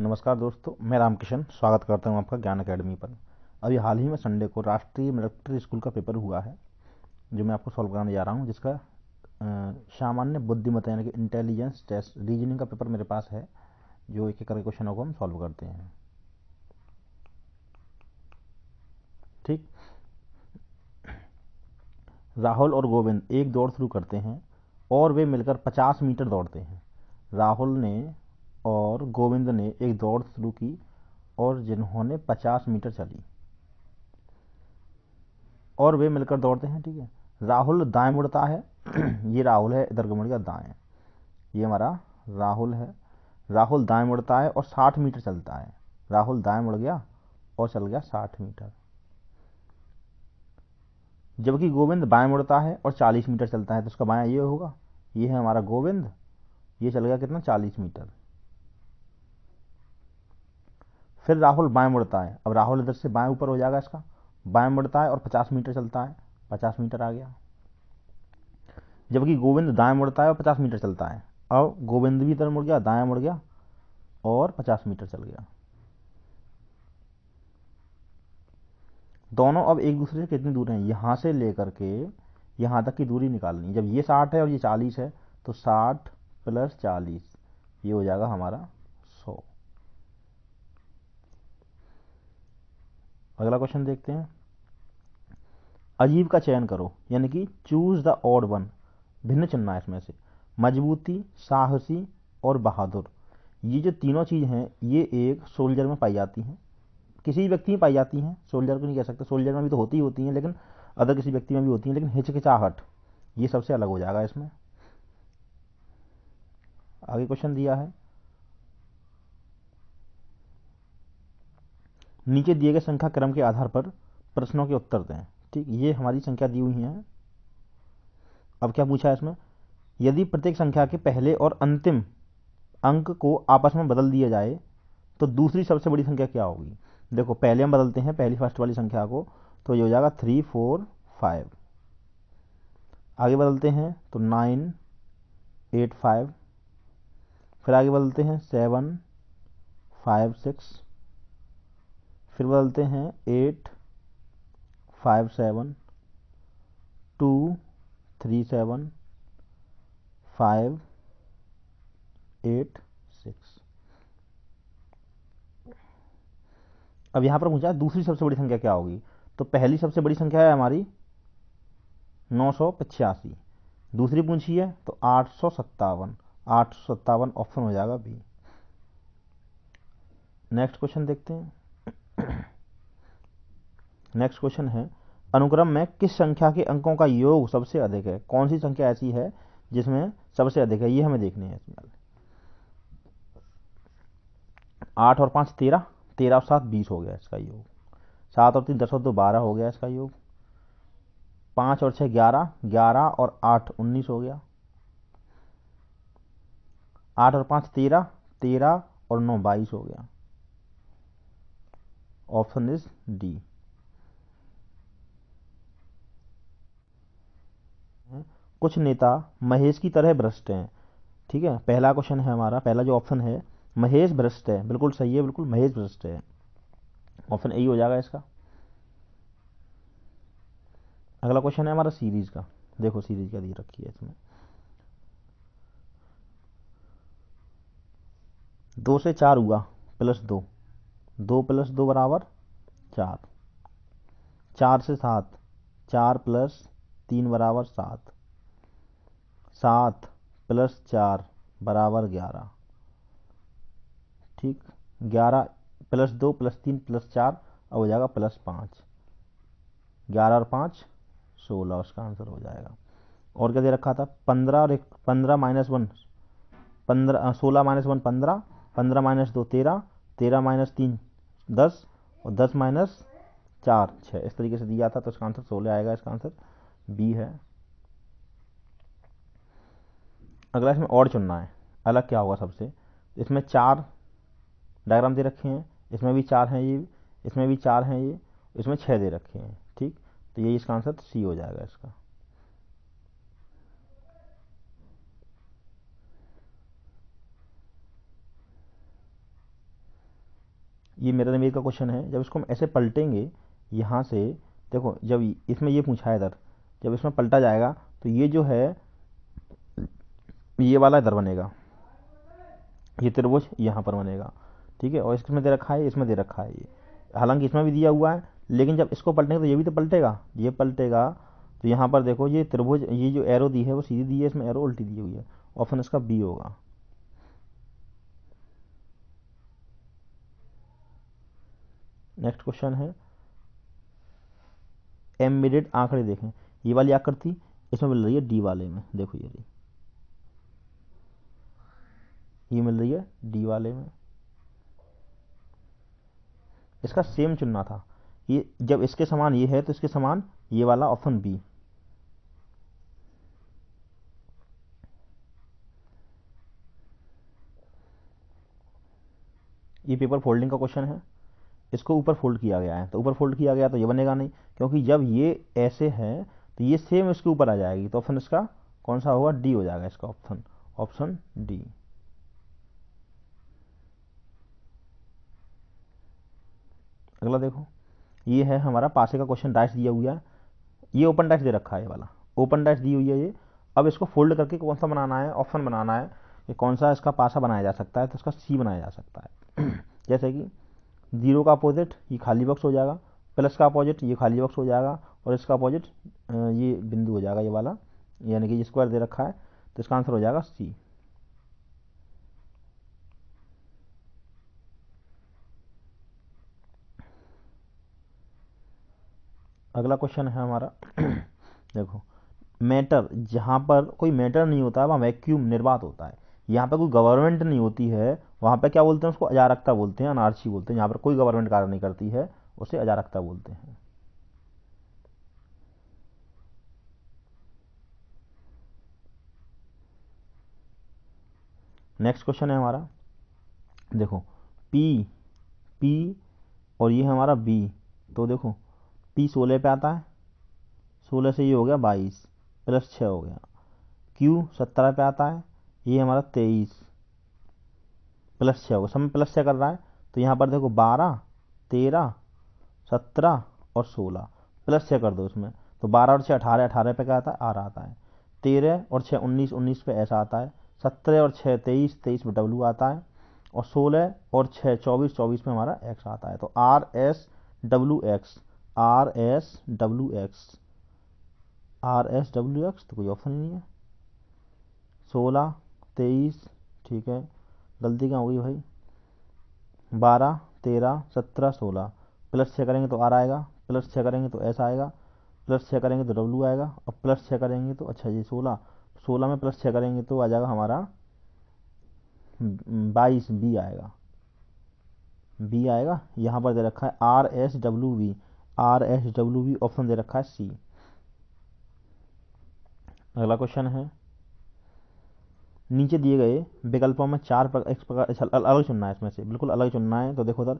नमस्कार दोस्तों मैं रामकिशन स्वागत करता हूं आपका ज्ञान अकेडमी पर अभी हाल ही में संडे को राष्ट्रीय मिलिट्री स्कूल का पेपर हुआ है जो मैं आपको सॉल्व कराने जा रहा हूं जिसका सामान्य बुद्धिमत्ता यानी कि इंटेलिजेंस टेस्ट रीजनिंग का पेपर मेरे पास है जो एक एक करके क्वेश्चनों को हम सॉल्व करते हैं ठीक राहुल और गोविंद एक दौड़ शुरू करते हैं और वे मिलकर पचास मीटर दौड़ते हैं राहुल ने और गोविंद ने एक दौड़ शुरू की और जिन्होंने पचास मीटर चली और वे मिलकर दौड़ते हैं ठीक है राहुल दाएं मुड़ता है ये राहुल है इधर का दाएं ये हमारा राहुल है राहुल दाएं मुड़ता है और साठ मीटर चलता है राहुल दाएं मुड़ गया और चल गया साठ मीटर जबकि गोविंद बाएं मुड़ता है और चालीस मीटर चलता है तो उसका बाया ये होगा ये है हमारा गोविंद ये चल गया कितना चालीस मीटर फिर राहुल बाएं मुड़ता है अब राहुल इधर से बाएं ऊपर हो जाएगा इसका बाएं मुड़ता है और पचास मीटर चलता है पचास मीटर आ गया जबकि गोविंद दाएं मुड़ता है और पचास मीटर चलता है अब गोविंद भी इधर मुड़ गया दाएं मुड़ गया और पचास मीटर चल गया दोनों अब एक दूसरे से कितनी दूर हैं यहां से लेकर के यहां तक की दूरी निकालनी जब ये साठ है और ये चालीस है तो साठ प्लस चालीस ये हो जाएगा हमारा अगला क्वेश्चन देखते हैं अजीब का चयन करो यानी कि चूज द ऑड वन भिन्न चुनना है इसमें से मजबूती साहसी और बहादुर ये जो तीनों चीज़ हैं ये एक सोल्जर में पाई जाती हैं किसी भी व्यक्ति में पाई जाती हैं सोल्जर को नहीं कह सकते सोल्जर में भी तो होती ही होती हैं लेकिन अदर किसी व्यक्ति में भी होती हैं लेकिन हिचकिचाहट ये सबसे अलग हो जाएगा इसमें आगे क्वेश्चन दिया है नीचे दिए गए संख्या क्रम के आधार पर प्रश्नों के उत्तर दें ठीक ये हमारी संख्या दी हुई है अब क्या पूछा है इसमें यदि प्रत्येक संख्या के पहले और अंतिम अंक को आपस में बदल दिया जाए तो दूसरी सबसे बड़ी संख्या क्या होगी देखो पहले हम बदलते हैं पहली फर्स्ट वाली संख्या को तो ये हो जाएगा थ्री फोर फाइव आगे बदलते हैं तो नाइन एट फाइव फिर आगे बदलते हैं सेवन फाइव सिक्स फिर बदलते हैं eight five seven two three seven five eight six अब यहाँ पर पूछा दूसरी सबसे बड़ी संख्या क्या होगी तो पहली सबसे बड़ी संख्या है हमारी नौ सौ पचासी दूसरी पूछी है तो आठ सौ सत्तावन आठ सौ सत्तावन ऑप्शन हो जाएगा बी नेक्स्ट क्वेश्चन देखते हैं नेक्स्ट क्वेश्चन है अनुक्रम में किस संख्या के अंकों का योग सबसे अधिक है कौन सी संख्या ऐसी है जिसमें सबसे अधिक है ये हमें देखनी है इसमें आठ और पाँच तेरह तेरह और सात बीस हो गया इसका योग सात और तीन दस और दो बारह हो गया इसका योग पाँच और छः ग्यारह ग्यारह और आठ उन्नीस हो गया आठ और पाँच तेरह तेरह और नौ बाईस हो गया Option is D. कुछ नेता महेश की तरह भ्रष्ट हैं ठीक है पहला क्वेश्चन है हमारा पहला जो ऑप्शन है महेश भ्रष्ट है बिल्कुल सही है बिल्कुल महेश भ्रष्ट है ऑप्शन ए हो जाएगा इसका अगला क्वेश्चन है हमारा सीरीज का देखो सीरीज का दिए रखी है इसमें दो से चार हुआ प्लस दो दो प्लस दो बराबर चार चार से सात चार प्लस तीन बराबर सात सात प्लस चार बराबर ग्यारह ठीक ग्यारह प्लस दो प्लस तीन प्लस चार अब हो जाएगा प्लस पाँच ग्यारह और पाँच सोलह उसका आंसर हो जाएगा और क्या दे रखा था पंद्रह और एक पंद्रह माइनस वन पंद्रह सोलह माइनस वन पंद्रह पंद्रह माइनस दो तेरह तेरह माइनस तीन दस और दस माइनस चार छः इस तरीके से दिया था तो इसका आंसर सोलह आएगा इसका आंसर बी है अगला इसमें और चुनना है अलग क्या होगा सबसे इसमें चार डायग्राम दे रखे हैं इसमें भी चार हैं ये इसमें भी चार हैं ये इसमें छः दे रखे हैं ठीक तो यही इसका आंसर सी हो जाएगा इसका ये मेरा नवीर का क्वेश्चन है जब इसको हम ऐसे पलटेंगे यहाँ से देखो जब इसमें ये पूछा है इधर जब इसमें पलटा जाएगा तो ये जो है ये वाला इधर बनेगा ये त्रिभुज यहाँ पर बनेगा ठीक है और इसमें दे रखा है इसमें दे रखा है ये हालांकि इसमें भी दिया हुआ है लेकिन जब इसको पलटेंगे तो ये भी तो पलटेगा ये पलटेगा तो यहाँ पर देखो ये त्रिभुज ये जो एरो दी है वो सीधी दी है इसमें एरो उल्टी दी हुई है ऑप्शन इसका बी होगा नेक्स्ट क्वेश्चन है एम्बेडेड आंकड़े देखें ये वाली आकृति इसमें मिल रही है डी वाले में देखो ये ये मिल रही है डी वाले में इसका सेम चुनना था ये जब इसके समान ये है तो इसके समान ये वाला ऑप्शन बी ये पेपर फोल्डिंग का क्वेश्चन है इसको ऊपर फोल्ड किया गया है तो ऊपर फोल्ड किया गया तो ये बनेगा नहीं क्योंकि जब ये ऐसे है तो ये सेम इसके ऊपर आ जाएगी तो ऑप्शन इसका कौन सा होगा डी हो जाएगा इसका ऑप्शन ऑप्शन डी अगला देखो ये है हमारा पासे का क्वेश्चन डैश दिया हुआ है ये ओपन डैश दे रखा है ये वाला ओपन डैश दी हुई है ये अब इसको फोल्ड करके कौन सा बनाना है ऑप्शन बनाना है कि कौन सा इसका पासा बनाया जा सकता है तो इसका सी बनाया जा सकता है जैसे कि जीरो का अपोजिट ये खाली बक्स हो जाएगा प्लस का अपोजिट ये खाली बक्स हो जाएगा और इसका अपोजिट ये बिंदु हो जाएगा ये वाला यानी कि स्क्वायर दे रखा है तो इसका आंसर हो जाएगा सी अगला क्वेश्चन है हमारा देखो मैटर जहाँ पर कोई मैटर नहीं होता है वहाँ वैक्यूम निर्बाध होता है यहाँ पर कोई गवर्नमेंट नहीं होती है वहाँ पे क्या बोलते हैं उसको अजारकता बोलते हैं अनारसी बोलते हैं यहाँ पर कोई गवर्नमेंट कार्य नहीं करती है उसे अजारकता बोलते हैं नेक्स्ट क्वेश्चन है हमारा देखो पी पी और ये हमारा बी तो देखो पी सोलह पे आता है सोलह से ये हो गया बाईस प्लस छः हो गया क्यू सत्रह पे आता है ये हमारा तेईस प्लस छः होगा सब में प्लस छः कर रहा है तो यहाँ पर देखो बारह तेरह सत्रह और सोलह प्लस छः कर दो इसमें तो बारह और छः अठारह अठारह पे क्या आता है आ रहा आता है तेरह और छः उन्नीस उन्नीस पे ऐसा आता है सत्रह और छः तेईस तेईस पे डब्लू आता है और सोलह और छः चौबीस चौबीस में हमारा एक्स आता है तो R S W X R S W X R S W X तो कोई ऑप्शन ही नहीं है सोलह तेईस ठीक है गलती क्या हो गई भाई बारह तेरह सत्रह सोलह प्लस छः करेंगे तो आर आएगा प्लस छः करेंगे तो ऐसा आएगा प्लस छः करेंगे तो डब्ल्यू आएगा और प्लस छः करेंगे तो अच्छा जी सोलह सोलह में प्लस छः करेंगे तो आ जाएगा हमारा हम्म, बाईस बी आएगा बी आएगा यहाँ पर दे रखा है R S W B R S W B option दे रखा है सी अगला क्वेश्चन है नीचे दिए गए विकल्पों में चार प्रकार अच्छा, अलग चुनना है इसमें से बिल्कुल अलग चुनना है तो देखो sir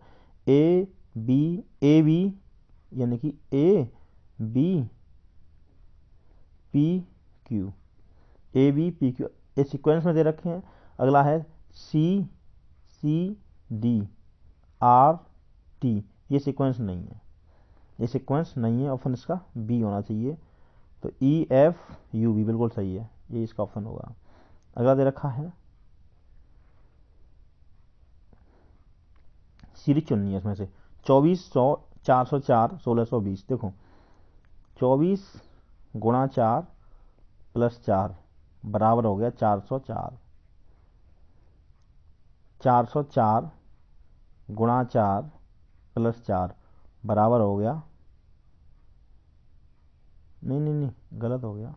A B A B यानी कि A B P Q A B P Q ये सीक्वेंस में दे रखे हैं अगला है C C D R T ये सीक्वेंस नहीं है ये सीक्वेंस नहीं है ऑप्शन इसका बी होना चाहिए तो ई एफ यू बी बिल्कुल सही है ये इसका ऑप्शन होगा अगला दे रखा है सीरीज चुननी है इसमें से चौबीस सौ चार सौ चार सोलह सौ बीस देखो चौबीस गुणा चार प्लस चार बराबर हो गया चार सौ चार चार सौ चार गुणा चार प्लस चार बराबर हो गया नहीं नहीं नहीं गलत हो गया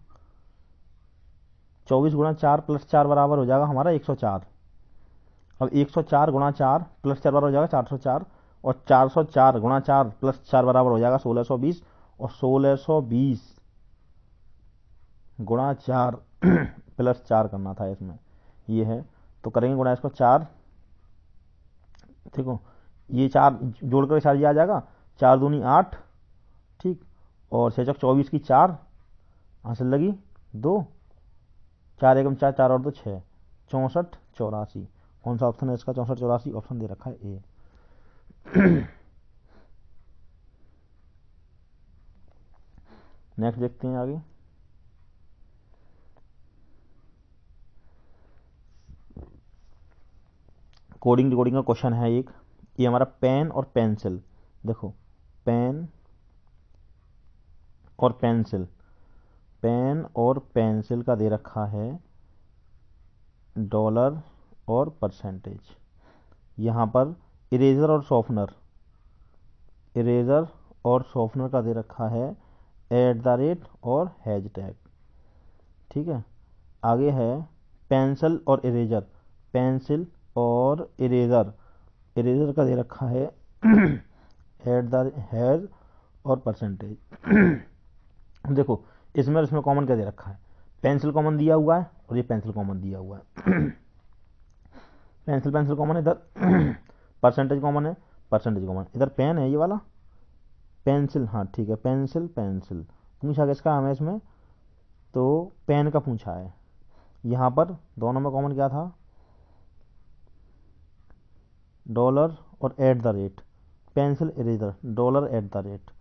चौबीस गुणा चार प्लस चार बराबर हो जाएगा हमारा एक सौ चार अब एक सौ चार गुणा चार प्लस चार बराबर हो जाएगा चार सौ चार और चार सौ चार गुणा चार प्लस चार बराबर हो जाएगा सोलह सौ बीस और सोलह सौ बीस गुणा चार प्लस चार करना था इसमें ये है तो करेंगे गुणा इसको चार ठीक हो ये चार जोड़कर चार ये आ जाएगा चार दूनी आठ ठीक और छः चौबीस की चार हासिल लगी दो चार एकम चार चार और दो छः चौंसठ चौरासी कौन सा ऑप्शन है इसका चौंसठ चौरासी ऑप्शन दे रखा है ए नेक्स्ट देखते हैं आगे कोडिंग रिकॉर्डिंग का क्वेश्चन है एक ये हमारा पेन और पेंसिल देखो पेन और पेंसिल पेन और पेंसिल का दे रखा है डॉलर और परसेंटेज यहाँ पर इरेजर और सॉफ्टनर इरेजर और सॉफ्टनर का दे रखा है एट द रेट और हैज टैग ठीक है आगे है पेंसिल और इरेजर पेंसिल और इरेजर इरेजर का दे रखा है एट द हैज और परसेंटेज देखो इसमें और इसमें कॉमन क्या दे रखा है पेंसिल कॉमन दिया हुआ है और ये पेंसिल कॉमन दिया हुआ है पेंसिल पेंसिल कॉमन है इधर परसेंटेज कॉमन है परसेंटेज कॉमन इधर पेन है ये वाला पेंसिल हाँ ठीक है पेंसिल पेंसिल पूछा किसका हमें इसमें तो पेन का पूछा है यहाँ पर दोनों में कॉमन क्या था डॉलर और at the rate pencil eraser dollar at the rate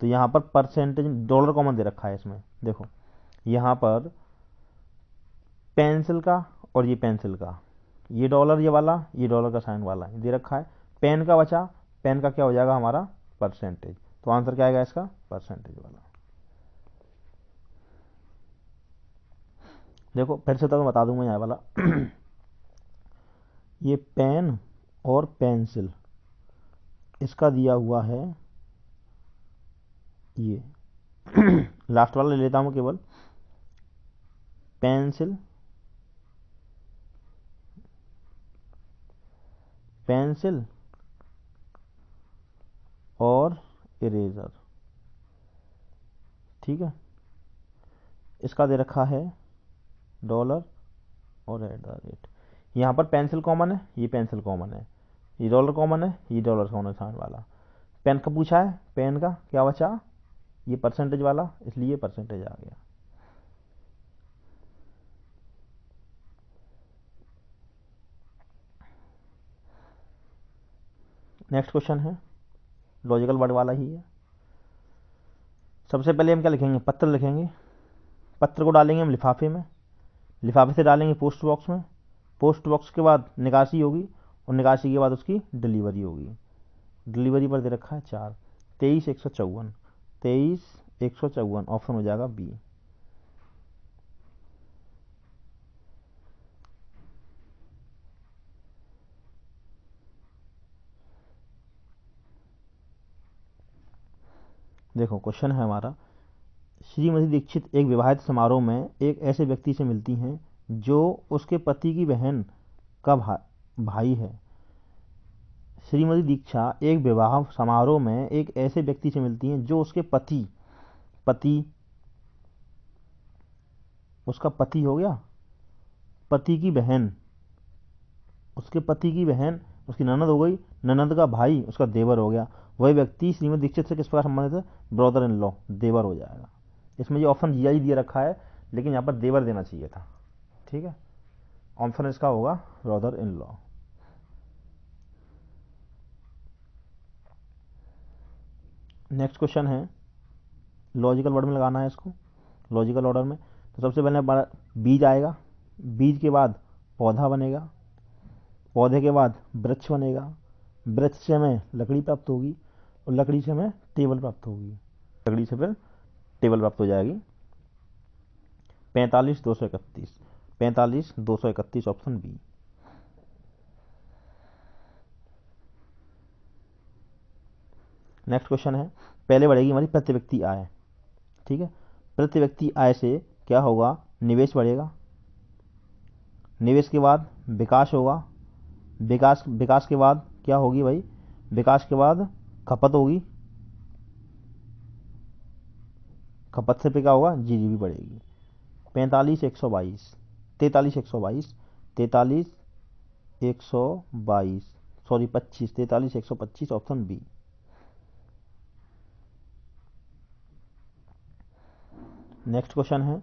तो यहाँ पर परसेंटेज डॉलर कॉमन दे रखा है इसमें देखो यहाँ पर पेंसिल का और ये पेंसिल का ये डॉलर ये वाला ये डॉलर का साइन वाला दे रखा है पेन का बचा पेन का क्या हो जाएगा हमारा परसेंटेज तो आंसर क्या आएगा इसका परसेंटेज वाला देखो फिर से तो मैं बता दूंगा यहाँ वाला ये पेन और पेंसिल इसका दिया हुआ है ये लास्ट वाला ले लेता हूँ केवल पेंसिल पेंसिल और इरेजर ठीक है इसका दे रखा है डॉलर और एट द रेट यहाँ पर पेंसिल कॉमन है ये पेंसिल कॉमन है ये डॉलर कॉमन है ये डॉलर कॉमन साइन वाला पेन का पूछा है पेन का क्या बचा ये परसेंटेज वाला इसलिए परसेंटेज आ गया नेक्स्ट क्वेश्चन है लॉजिकल वर्ड वाला ही है सबसे पहले हम क्या लिखेंगे पत्र लिखेंगे पत्र को डालेंगे हम लिफाफे में लिफाफे से डालेंगे पोस्ट बॉक्स में पोस्ट बॉक्स के बाद निकासी होगी और निकासी के बाद उसकी डिलीवरी होगी डिलीवरी पर दे रखा है चार तेईस एक सौ चौवन तेईस एक सौ चौवन ऑप्शन हो जाएगा बी देखो क्वेश्चन है हमारा श्रीमती दीक्षित एक विवाहित समारोह में एक ऐसे व्यक्ति से मिलती हैं जो उसके पति की बहन का भा, भाई है श्रीमती दीक्षा एक विवाह समारोह में एक ऐसे व्यक्ति से मिलती हैं जो उसके पति पति उसका पति हो गया पति की बहन उसके पति की बहन उसकी ननद हो गई ननद का भाई उसका देवर हो गया वही व्यक्ति श्रीमती दीक्षित से किस प्रकार संबंधित है ब्रदर इन लॉ देवर हो जाएगा इसमें ये ऑप्शन जिया ही दिया रखा है लेकिन यहाँ पर देवर देना चाहिए था ठीक है ऑप्शन इसका होगा brother in law next question है लॉजिकल वर्ड में लगाना है इसको लॉजिकल ऑर्डर में तो सबसे पहले बीज आएगा बीज के बाद पौधा बनेगा पौधे के बाद वृक्ष बनेगा वृक्ष से हमें लकड़ी प्राप्त होगी और लकड़ी से हमें टेबल प्राप्त होगी लकड़ी से फिर टेबल प्राप्त हो जाएगी पैंतालीस दो सौ इकतीस पैंतालीस दो सौ इकतीस ऑप्शन बी नेक्स्ट क्वेश्चन है पहले बढ़ेगी हमारी प्रति व्यक्ति आय ठीक है प्रति व्यक्ति आय से क्या होगा निवेश बढ़ेगा निवेश के बाद विकास होगा विकास विकास के बाद क्या होगी भाई विकास के बाद खपत होगी खपत से पे क्या होगा जी जी बढ़ेगी पैंतालीस एक सौ बाईस तैतालीस एक सौ बाईस तैतालीस एक सौ बाईस सॉरी पच्चीस तैतालीस एक सौ पच्चीस ऑप्शन बी नेक्स्ट क्वेश्चन है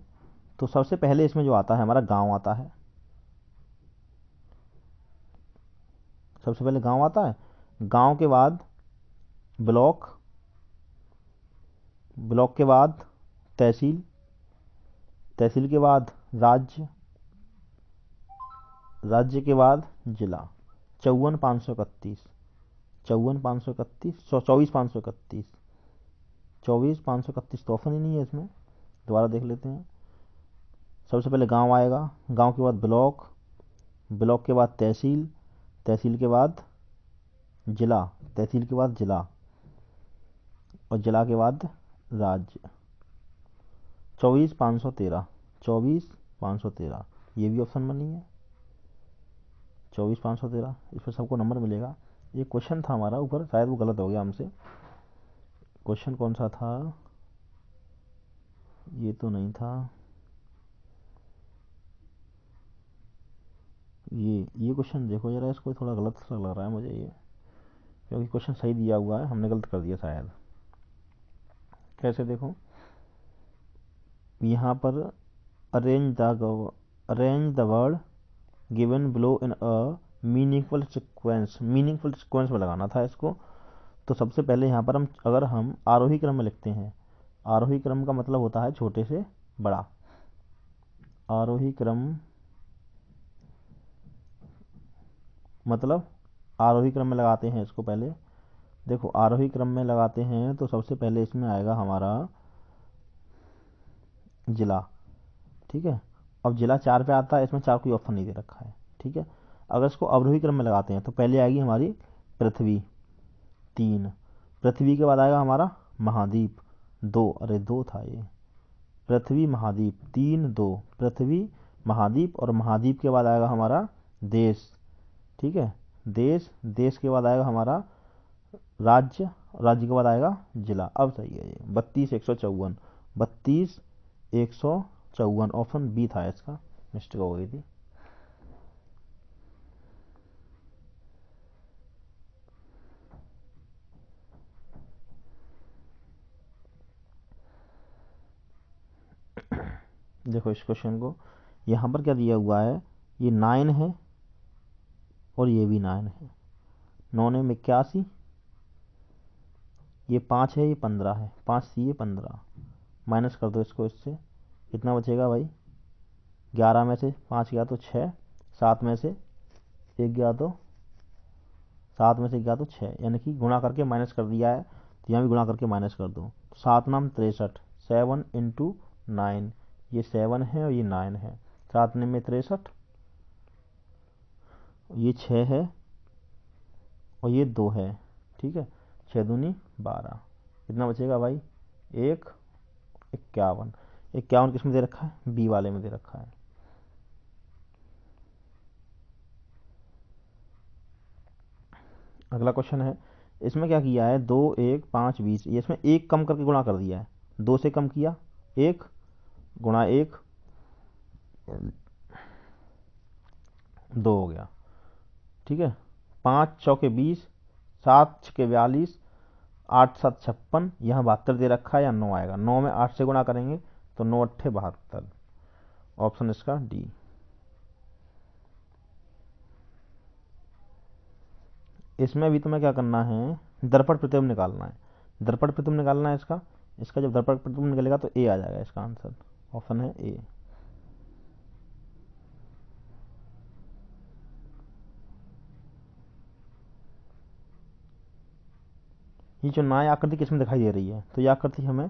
तो सबसे पहले इसमें जो आता है हमारा गांव आता है सबसे पहले गांव आता है गांव के बाद ब्लॉक ब्लॉक के बाद तहसील तहसील के बाद राज्य राज्य के बाद जिला चौवन पाँच सौ इकतीस चौवन पाँच सौ इकतीस चौबीस पाँच सौ इकतीस चौबीस पाँच सौ इकतीस तो ऑप्शन ही नहीं है इसमें दोबारा देख लेते हैं सबसे पहले गांव आएगा गांव के बाद ब्लॉक ब्लॉक के बाद तहसील तहसील के बाद ज़िला तहसील के बाद ज़िला और ज़िला के बाद राज्य चौबीस पाँच सौ तेरह चौबीस पाँच सौ तेरह ये भी ऑप्शन बनी है चौबीस पाँच सौ तेरह इस पर सबको नंबर मिलेगा ये क्वेश्चन था हमारा ऊपर शायद वो गलत हो गया हमसे क्वेश्चन कौन सा था ये तो नहीं था ये ये क्वेश्चन देखो ज़रा इसको थोड़ा गलत सा लग रहा है मुझे ये क्योंकि क्वेश्चन सही दिया हुआ है हमने गलत कर दिया शायद कैसे देखो यहाँ पर arrange the arrange the word given below in a meaningful sequence meaningful sequence में लगाना था इसको तो सबसे पहले यहाँ पर हम अगर हम आरोही क्रम में लिखते हैं आरोही क्रम का मतलब होता है छोटे से बड़ा आरोही क्रम मतलब आरोही क्रम में लगाते हैं इसको पहले देखो आरोही क्रम में लगाते हैं तो सबसे पहले इसमें आएगा हमारा जिला ठीक है अब जिला चार पे आता है इसमें चार कोई ऑप्शन नहीं दे रखा है ठीक है अगर इसको अवरोही क्रम में लगाते हैं तो पहले आएगी हमारी पृथ्वी तीन पृथ्वी के बाद आएगा हमारा महाद्वीप दो अरे दो था ये पृथ्वी महाद्वीप तीन दो पृथ्वी महाद्वीप और महाद्वीप के बाद आएगा हमारा देश ठीक है देश देश के बाद आएगा हमारा राज्य राज्य के बाद आएगा जिला अब सही है ये बत्तीस एक सौ चौवन बत्तीस एक सौ चौवन ऑप्शन बी था इसका मिस्टेक हो गई थी देखो इस क्वेश्चन को यहाँ पर क्या दिया हुआ है ये नाइन है और ये भी नाइन है नौ में इक्यासी ये पाँच है ये पंद्रह है पाँच सी ये पंद्रह माइनस कर दो इसको इससे कितना बचेगा भाई ग्यारह में से पाँच गया तो छः सात में से एक गया तो सात में से गया तो छः यानी कि गुणा करके माइनस कर दिया है तो यहाँ भी गुणा करके माइनस कर दो सात नाम तिरसठ सेवन इंटू नाइन ये सेवन है और ये नाइन है सात में तिरसठ ये छः है और ये दो है ठीक है छः दूनी बारह कितना बचेगा भाई एक इक्यावन इक्यावन किस में दे रखा है बी वाले में दे रखा है अगला क्वेश्चन है इसमें क्या किया है दो एक पाँच बीस इसमें एक कम करके गुणा कर दिया है दो से कम किया एक गुणा एक दो हो गया ठीक है पाँच चौके बीस सात छके बयालीस आठ सात छप्पन यहाँ बहत्तर दे रखा है या नौ आएगा नौ में आठ से गुणा करेंगे तो नौ अट्ठे बहत्तर ऑप्शन इसका डी इसमें भी तुम्हें क्या करना है दर्पण प्रतिबिंब निकालना है दर्पण प्रतिबिंब निकालना है इसका इसका जब दर्पण प्रतिबिंब निकलेगा तो ए आ जाएगा इसका आंसर ऑप्शन है ए ये जो ना आकृति किसमें दिखाई दे रही है तो ये आकृति हमें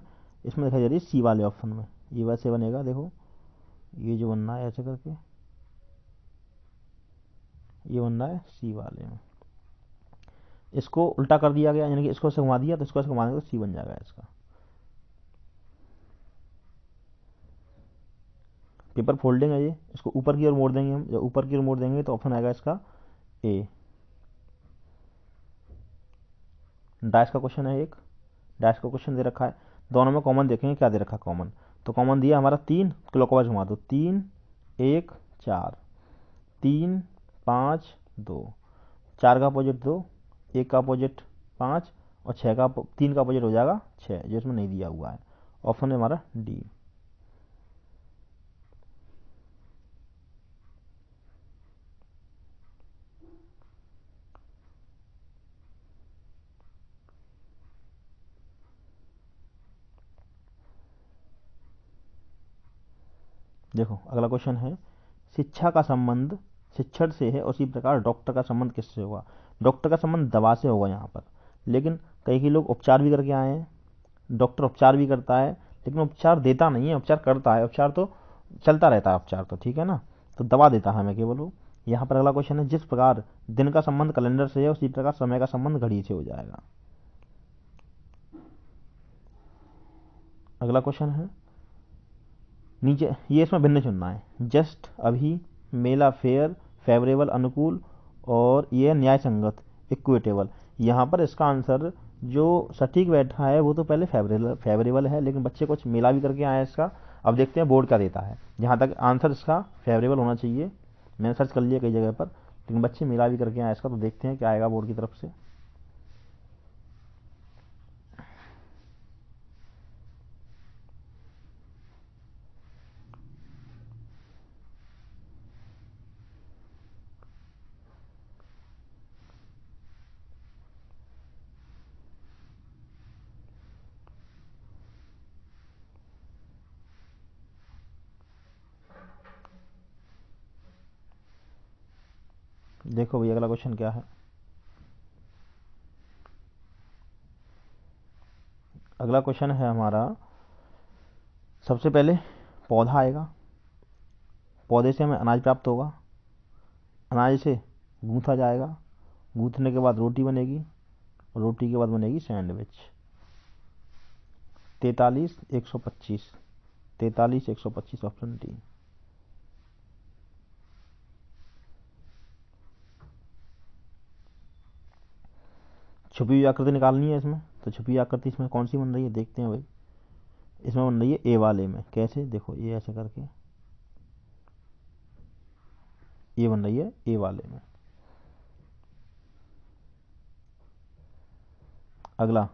इसमें दिखाई दे रही है सी वाले ऑप्शन में ये वैसे बनेगा देखो ये जो बनना है ऐसे करके ये बनना है सी वाले में इसको उल्टा कर दिया गया यानी कि इसको से घुमा दिया तो इसको से घुमा देंगे तो सी बन जाएगा इसका पेपर फोल्डिंग है ये इसको ऊपर की ओर मोड़ देंगे हम जब ऊपर की ओर मोड़ देंगे तो ऑप्शन आएगा इसका ए डैश का क्वेश्चन है एक डैश का क्वेश्चन दे रखा है दोनों में कॉमन देखेंगे क्या दे रखा है कॉमन तो कॉमन दिया हमारा तीन क्लॉकवाइज घुमा दो तीन एक चार तीन पाँच दो चार का अपोजिट दो एक का अपोजिट पाँच और छः का तीन का अपोजिट हो जाएगा छः जो इसमें नहीं दिया हुआ है ऑप्शन है हमारा डी देखो अगला क्वेश्चन है शिक्षा का संबंध शिक्षण से है उसी प्रकार डॉक्टर का संबंध किससे होगा डॉक्टर का संबंध दवा से होगा यहाँ पर लेकिन कई कई लोग उपचार भी करके आए हैं डॉक्टर उपचार भी करता है लेकिन उपचार देता नहीं है उपचार करता है उपचार तो चलता रहता है उपचार तो ठीक है ना तो दवा देता है हमें केवल वो यहाँ पर अगला क्वेश्चन है जिस प्रकार दिन का संबंध कैलेंडर से है उसी प्रकार समय का संबंध घड़ी से हो जाएगा अगला क्वेश्चन है नीचे ये इसमें भिन्न चुनना है जस्ट अभी मेला फेयर फेवरेबल अनुकूल और ये न्याय संगत इक्विटेबल यहाँ पर इसका आंसर जो सटीक बैठा है वो तो पहले फेवरेबल फेवरेबल है लेकिन बच्चे कुछ मेला भी करके आए इसका अब देखते हैं बोर्ड क्या देता है जहाँ तक आंसर इसका फेवरेबल होना चाहिए मैंने सर्च कर लिया कई जगह पर लेकिन बच्चे मेला भी करके आए इसका तो देखते हैं क्या आएगा बोर्ड की तरफ से देखो भैया अगला क्वेश्चन क्या है अगला क्वेश्चन है हमारा सबसे पहले पौधा आएगा पौधे से हमें अनाज प्राप्त होगा अनाज से गूंथा जाएगा गूंथने के बाद रोटी बनेगी और रोटी के बाद बनेगी सैंडविच तैतालीस एक सौ पच्चीस तैतालीस एक सौ पच्चीस ऑप्शन डी छुपी हुई आकृति निकालनी है इसमें तो छुपी हुई आकृति इसमें कौन सी बन रही है देखते हैं भाई इसमें बन रही है ए वाले में कैसे देखो ये ऐसे करके ये बन रही है ए वाले में अगला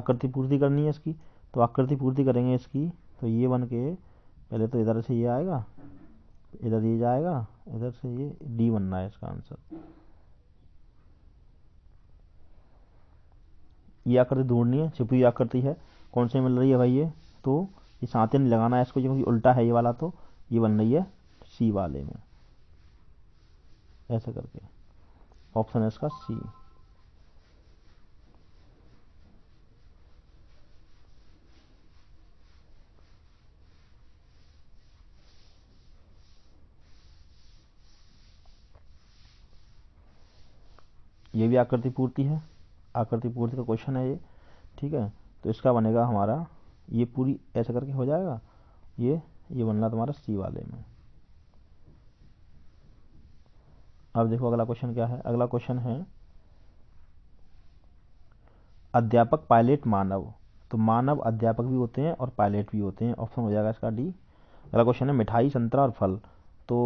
आकृति पूर्ति करनी है इसकी तो आकृति पूर्ति करेंगे इसकी तो ये बन के पहले तो इधर से ये आएगा इधर ये जाएगा इधर से ये डी बनना है इसका आंसर ये आकृति तो ढूंढनी है छिपी आकृति तो है कौन से मिल रही है भाई ये तो ये साथ नहीं लगाना है इसको क्योंकि उल्टा है ये वाला तो ये बन रही है सी वाले में ऐसा करके ऑप्शन है इसका सी ये भी आकृति पूर्ति है आकृति पूर्ति का क्वेश्चन है ये ठीक है तो इसका बनेगा हमारा ये पूरी ऐसा करके हो जाएगा ये ये बनना तुम्हारा सी वाले में अब देखो अगला क्वेश्चन क्या है अगला क्वेश्चन है अध्यापक पायलट मानव तो मानव अध्यापक भी होते हैं और पायलट भी होते हैं ऑप्शन हो जाएगा इसका डी अगला क्वेश्चन है मिठाई संतरा और फल तो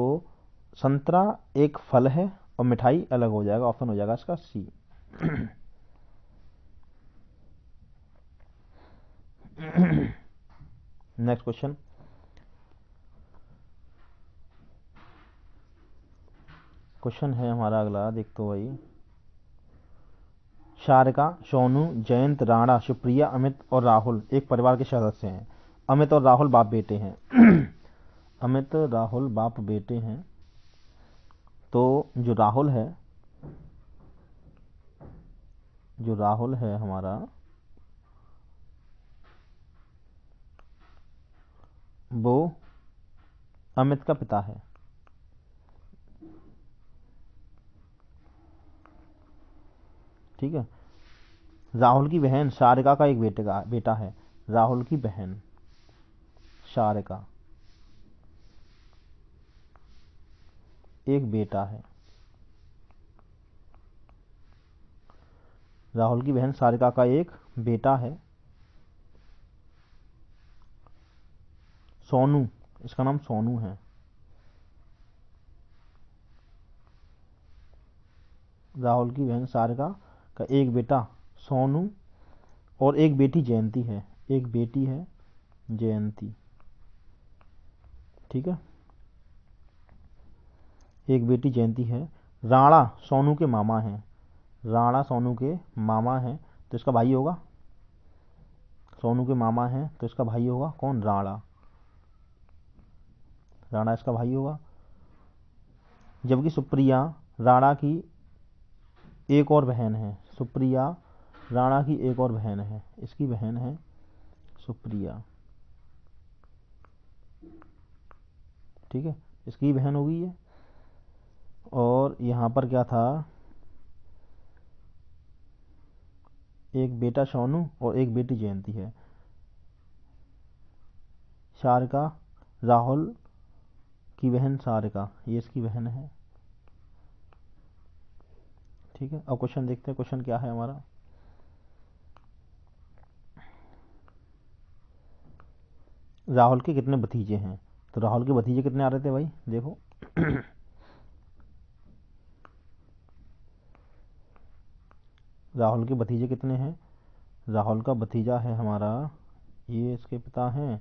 संतरा एक फल है और मिठाई अलग हो जाएगा ऑप्शन हो जाएगा इसका सी नेक्स्ट क्वेश्चन क्वेश्चन है हमारा अगला देखते हो भाई शारिका सोनू जयंत राणा सुप्रिया अमित और राहुल एक परिवार के सदस्य हैं अमित और राहुल बाप बेटे हैं अमित राहुल बाप बेटे हैं तो जो राहुल है जो राहुल है हमारा वो अमित का पिता है ठीक है राहुल की बहन शारिका का एक बेटे का बेटा है राहुल की बहन शारिका एक बेटा है राहुल की बहन सारिका का एक बेटा है सोनू इसका नाम सोनू है राहुल की बहन सारिका का एक बेटा सोनू और एक बेटी जयंती है एक बेटी है जयंती ठीक है एक बेटी जयंती है राणा सोनू के मामा हैं राणा सोनू के मामा हैं तो इसका भाई होगा सोनू के मामा हैं तो इसका भाई होगा कौन राणा राणा इसका भाई होगा जबकि सुप्रिया राणा की एक और बहन है सुप्रिया राणा की एक और बहन है इसकी बहन है सुप्रिया ठीक है इसकी बहन होगी ये और यहाँ पर क्या था एक बेटा सोनू और एक बेटी जयंती है शारका राहुल की बहन सारिका ये इसकी बहन है ठीक है अब क्वेश्चन देखते हैं क्वेश्चन क्या है हमारा राहुल के कितने भतीजे हैं तो राहुल के भतीजे कितने आ रहे थे भाई देखो राहुल के भतीजे कितने हैं राहुल का भतीजा है हमारा ये इसके पिता हैं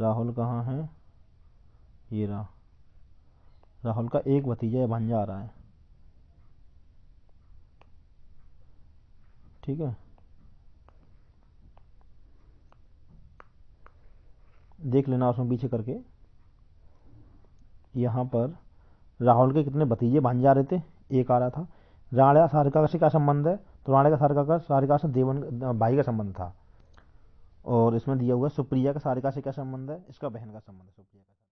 राहुल कहाँ हैं ये रहा राहुल का एक भतीजा या भांजा आ रहा है ठीक है देख लेना उसमें पीछे करके यहाँ पर राहुल के कितने भतीजे भांजा रहे थे एक आ रहा था राणा सारिका से क्या संबंध है तो राणा का सारिका का सारिका से देवन भाई का संबंध था और इसमें दिया हुआ सुप्रिया का सारिका से क्या संबंध है इसका बहन का संबंध है सुप्रिया का